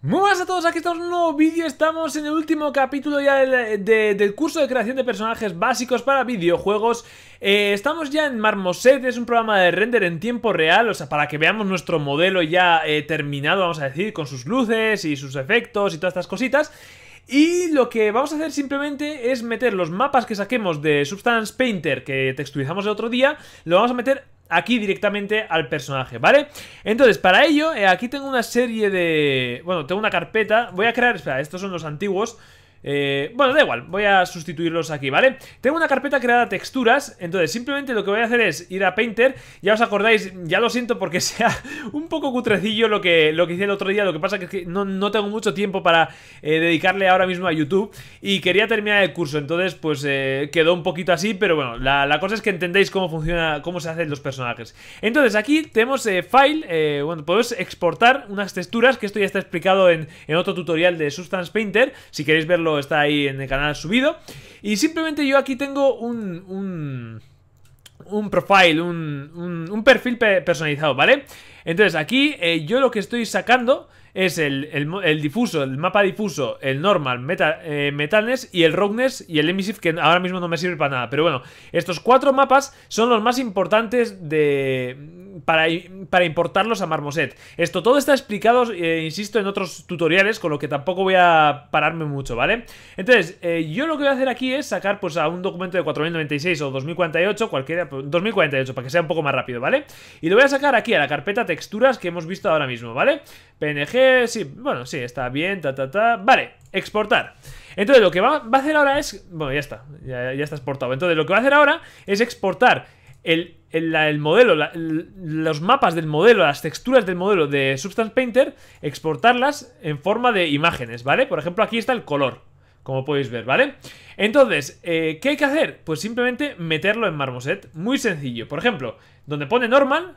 Muy buenas a todos, aquí estamos en un nuevo vídeo, estamos en el último capítulo ya del, curso de creación de personajes básicos para videojuegos eh, Estamos ya en Marmoset, es un programa de render en tiempo real, o sea, para que veamos nuestro modelo ya eh, terminado, vamos a decir, con sus luces y sus efectos y todas estas cositas y lo que vamos a hacer simplemente es meter los mapas que saquemos de Substance Painter que texturizamos el otro día, lo vamos a meter aquí directamente al personaje, ¿vale? Entonces, para ello, eh, aquí tengo una serie de... Bueno, tengo una carpeta, voy a crear... Espera, estos son los antiguos eh, bueno, da igual, voy a sustituirlos aquí, ¿vale? Tengo una carpeta creada texturas, entonces simplemente lo que voy a hacer es ir a Painter, ya os acordáis, ya lo siento porque sea un poco cutrecillo lo que, lo que hice el otro día, lo que pasa que no, tengo mucho tiempo para eh, dedicarle ahora mismo a YouTube y quería terminar el curso, entonces pues eh, quedó un poquito así, pero bueno, la, cosa es que entendéis cómo funciona, cómo se hacen los personajes. Entonces aquí tenemos file, bueno, podéis exportar unas texturas, que esto ya está explicado en, en otro tutorial de Substance Painter, si queréis verlo está ahí en el canal subido. Y simplemente yo aquí tengo un... un un profile, un, un, perfil personalizado, ¿vale? Entonces aquí eh, yo lo que estoy sacando es el, difuso, el mapa difuso, el normal, meta, eh, metalness y el roughness y el emissive que ahora mismo no me sirve para nada. Pero bueno, estos cuatro mapas son los más importantes de, para, para importarlos a Marmoset. Esto todo está explicado, eh, insisto, en otros tutoriales, con lo que tampoco voy a pararme mucho, ¿vale? Entonces, yo lo que voy a hacer aquí es sacar pues a un documento de 4096 o 2048, cualquiera, 2048, pues, para que sea un poco más rápido, ¿vale? Y lo voy a sacar aquí a la carpeta texturas que hemos visto ahora mismo, ¿vale? PNG, sí, bueno, sí, está bien, ta, ta, ta. Vale, exportar. Entonces lo que va, a hacer ahora es... Bueno, ya está, ya, está exportado. Entonces lo que va a hacer ahora es exportar el, modelo, los mapas del modelo, las texturas del modelo de Substance Painter, exportarlas en forma de imágenes, ¿vale? Por ejemplo, aquí está el color, como podéis ver, ¿vale? Entonces, eh, ¿qué hay que hacer? Pues simplemente meterlo en Marmoset, muy sencillo. Por ejemplo, donde pone normal,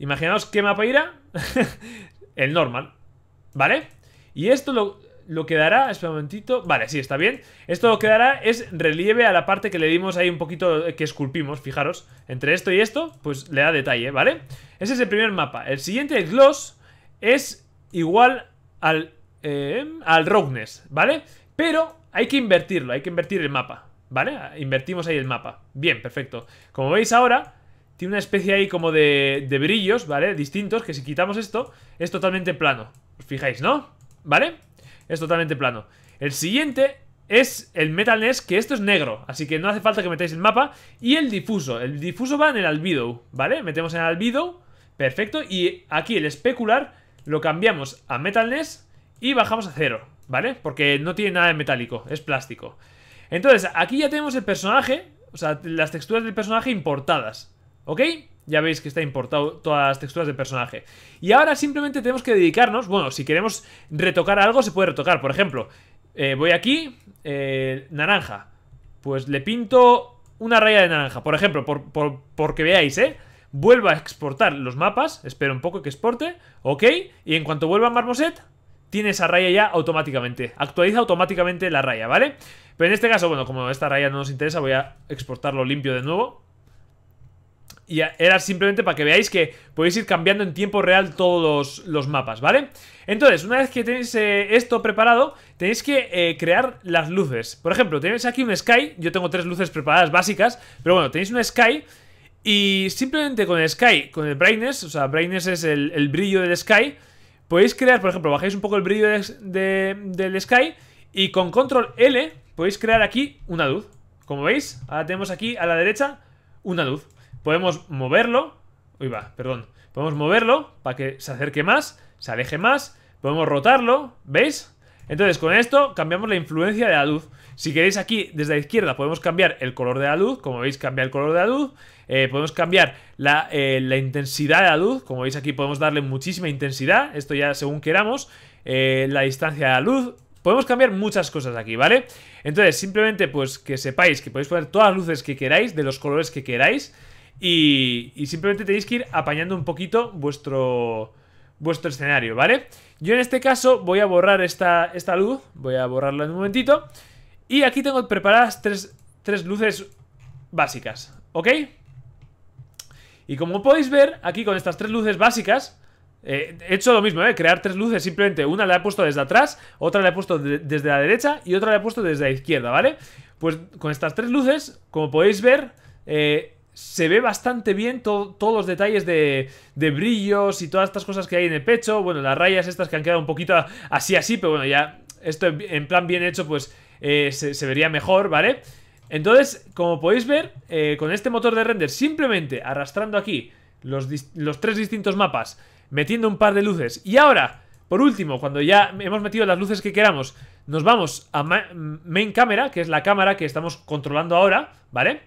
Imaginaos qué mapa irá. el normal. ¿Vale? Y esto lo, quedará espera un momentito, vale, sí, está bien. Esto lo quedará es relieve a la parte que le dimos ahí un poquito eh, que esculpimos, fijaros. Entre esto y esto, pues le da detalle, ¿vale? Ese es el primer mapa. El siguiente, el gloss, es igual al, eh, al roughness, ¿vale? Pero hay que invertirlo, hay que invertir el mapa, ¿vale? Invertimos ahí el mapa. Bien, perfecto. Como veis ahora, tiene una especie ahí como de, brillos, ¿vale? Distintos, que si quitamos esto, es totalmente plano. Os fijáis, ¿no? ¿Vale? Es totalmente plano. El siguiente es el Metal que esto es negro, así que no hace falta que metáis el mapa. Y el difuso, el difuso va en el albedo, ¿vale? Metemos en el albedo, perfecto. Y aquí el especular lo cambiamos a Metal y bajamos a cero, ¿vale? Porque no tiene nada de metálico, es plástico. Entonces, aquí ya tenemos el personaje, o sea, las texturas del personaje importadas. ¿Ok? Ya veis que está importado todas las texturas del personaje. Y ahora simplemente tenemos que dedicarnos... Bueno, si queremos retocar algo, se puede retocar. Por ejemplo, eh, voy aquí, eh, naranja. Pues le pinto una raya de naranja. Por ejemplo, por, por, porque veáis, ¿eh? Vuelvo a exportar los mapas. Espero un poco que exporte. Ok. Y en cuanto vuelva a Marmoset, tiene esa raya ya automáticamente. Actualiza automáticamente la raya, ¿vale? Pero en este caso, bueno, como esta raya no nos interesa, voy a exportarlo limpio de nuevo. Y era simplemente para que veáis que podéis ir cambiando en tiempo real todos los, mapas, ¿vale? Entonces, una vez que tenéis eh, esto preparado, tenéis que eh, crear las luces. Por ejemplo, tenéis aquí un Sky, yo tengo tres luces preparadas básicas, pero bueno, tenéis un Sky y simplemente con el Sky, con el Brightness, o sea, Brightness es el, brillo del Sky, podéis crear, por ejemplo, bajáis un poco el brillo del Sky y con Control L podéis crear aquí una luz. Como veis, ahora tenemos aquí a la derecha una luz podemos moverlo. Uy, va, perdón. Podemos moverlo para que se acerque más, se aleje más. Podemos rotarlo, ¿veis? Entonces, con esto cambiamos la influencia de la luz. Si queréis aquí, desde la izquierda, podemos cambiar el color de la luz. Como veis, cambia el color de la luz. Eh, podemos cambiar eh, la, intensidad de la luz. Como veis aquí, podemos darle muchísima intensidad. Esto ya según queramos. Eh, la distancia de la luz. Podemos cambiar muchas cosas aquí, ¿vale? Entonces, simplemente, pues, que sepáis que podéis poner todas las luces que queráis, de los colores que queráis. Y, simplemente tenéis que ir apañando un poquito vuestro, vuestro escenario, ¿vale? Yo en este caso voy a borrar esta, esta luz, voy a borrarla en un momentito. Y aquí tengo preparadas tres, luces básicas, ¿ok? Y como podéis ver, aquí con estas tres luces básicas, eh, he hecho lo mismo, ¿eh? Crear tres luces, simplemente una la he puesto desde atrás, otra la he puesto desde la derecha y otra la he puesto desde la izquierda, ¿vale? Pues con estas tres luces, como podéis ver, eh, se ve bastante bien todos los detalles de, brillos y todas estas cosas que hay en el pecho. Bueno, las rayas estas que han quedado un poquito así, así, pero bueno, ya esto en plan bien hecho, pues eh, se, vería mejor, ¿vale? Entonces, como podéis ver, eh, con este motor de render, simplemente arrastrando aquí los, tres distintos mapas, metiendo un par de luces y ahora... Por último, cuando ya hemos metido las luces que queramos, nos vamos a main cámara, que es la cámara que estamos controlando ahora, ¿vale? vale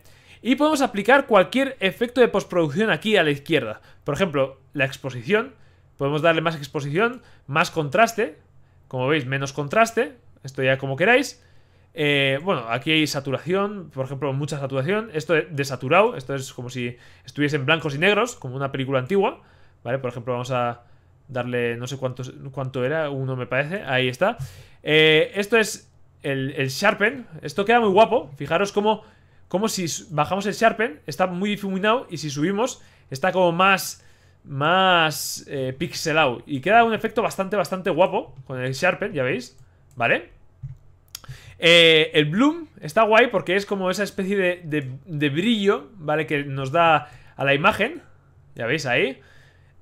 y podemos aplicar cualquier efecto de postproducción aquí a la izquierda. Por ejemplo, la exposición. Podemos darle más exposición, más contraste. Como veis, menos contraste. Esto ya como queráis. Eh, bueno, aquí hay saturación, por ejemplo, mucha saturación. Esto es esto es como si estuviesen blancos y negros, como una película antigua. ¿Vale? Por ejemplo, vamos a darle, no sé cuánto, cuánto era, uno me parece. Ahí está. Eh, esto es el, el sharpen. Esto queda muy guapo. Fijaros cómo como si bajamos el Sharpen, está muy difuminado. Y si subimos, está como más, más eh, pixelado. Y queda un efecto bastante, bastante guapo con el Sharpen, ya veis. ¿Vale? Eh, el Bloom está guay porque es como esa especie de, brillo, ¿vale? Que nos da a la imagen. Ya veis ahí.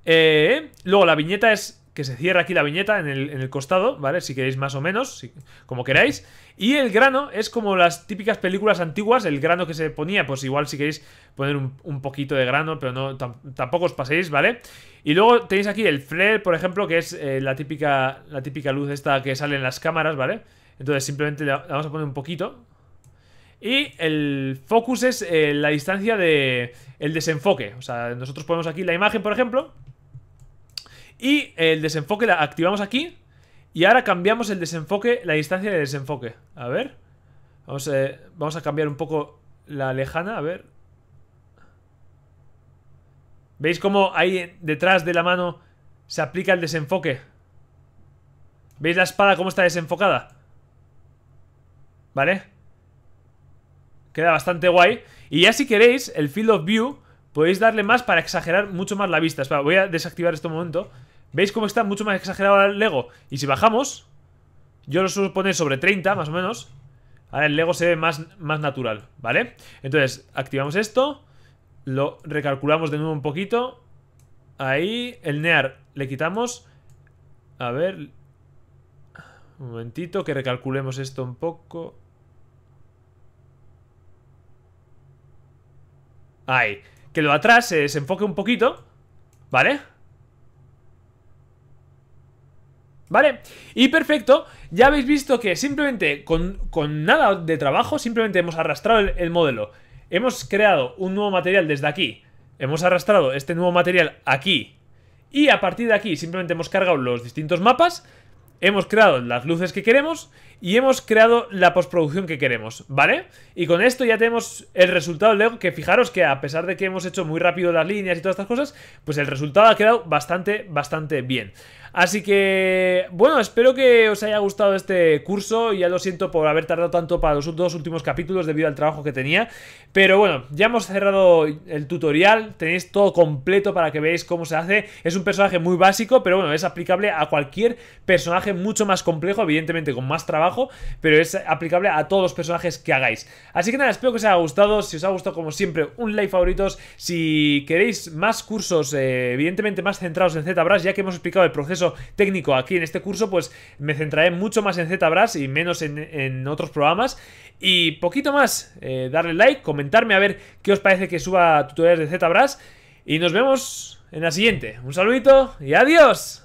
Eh, luego la viñeta es que se cierra aquí la viñeta en el, costado, ¿vale? Si queréis más o menos, como queráis. Y el grano es como las típicas películas antiguas, el grano que se ponía, pues igual si queréis poner un, poquito de grano, pero no tampoco os paséis, ¿vale? Y luego tenéis aquí el flare, por ejemplo, que es eh, la, típica, la típica luz esta que sale en las cámaras, ¿vale? Entonces simplemente le vamos a poner un poquito, y el focus es eh, la distancia de el desenfoque. O sea, nosotros ponemos aquí la imagen, por ejemplo. Y el desenfoque la activamos aquí. Y ahora cambiamos el desenfoque, la distancia de desenfoque. A ver. Vamos, eh, vamos a cambiar un poco la lejana, a ver. ¿Veis cómo ahí detrás de la mano se aplica el desenfoque? ¿Veis la espada cómo está desenfocada? ¿Vale? Queda bastante guay. Y ya si queréis, el Field of View podéis darle más para exagerar mucho más la vista. Espera, voy a desactivar este momento. ¿Veis cómo está mucho más exagerado el Lego? Y si bajamos, yo lo suelo poner sobre 30, más o menos. Ahora el Lego se ve más, más natural, ¿vale? Entonces, activamos esto. Lo recalculamos de nuevo un poquito. Ahí, el Near le quitamos. A ver... Un momentito, que recalculemos esto un poco. Ahí que lo de atrás se desenfoque un poquito, ¿vale? ¿Vale? Y perfecto, ya habéis visto que simplemente con, nada de trabajo, simplemente hemos arrastrado el modelo. Hemos creado un nuevo material desde aquí. Hemos arrastrado este nuevo material aquí. Y a partir de aquí simplemente hemos cargado los distintos mapas hemos creado las luces que queremos y hemos creado la postproducción que queremos, ¿vale? Y con esto ya tenemos el resultado luego que fijaros que a pesar de que hemos hecho muy rápido las líneas y todas estas cosas, pues el resultado ha quedado bastante, bastante bien. Así que, bueno, espero que os haya gustado este curso. Ya lo siento por haber tardado tanto para los dos últimos capítulos debido al trabajo que tenía. Pero bueno, ya hemos cerrado el tutorial. Tenéis todo completo para que veáis cómo se hace. Es un personaje muy básico, pero bueno, es aplicable a cualquier personaje mucho más complejo, evidentemente con más trabajo, pero es aplicable a todos los personajes que hagáis. Así que nada, espero que os haya gustado. Si os ha gustado, como siempre, un like favoritos. Si queréis más cursos, eh, evidentemente más centrados en ZBrush, ya que hemos explicado el proceso técnico aquí en este curso, pues me centraré mucho más en ZBrush y menos en, en otros programas. Y poquito más, eh, darle like, comentarme a ver qué os parece que suba tutoriales de ZBrush. Y nos vemos en la siguiente. Un saludito y adiós.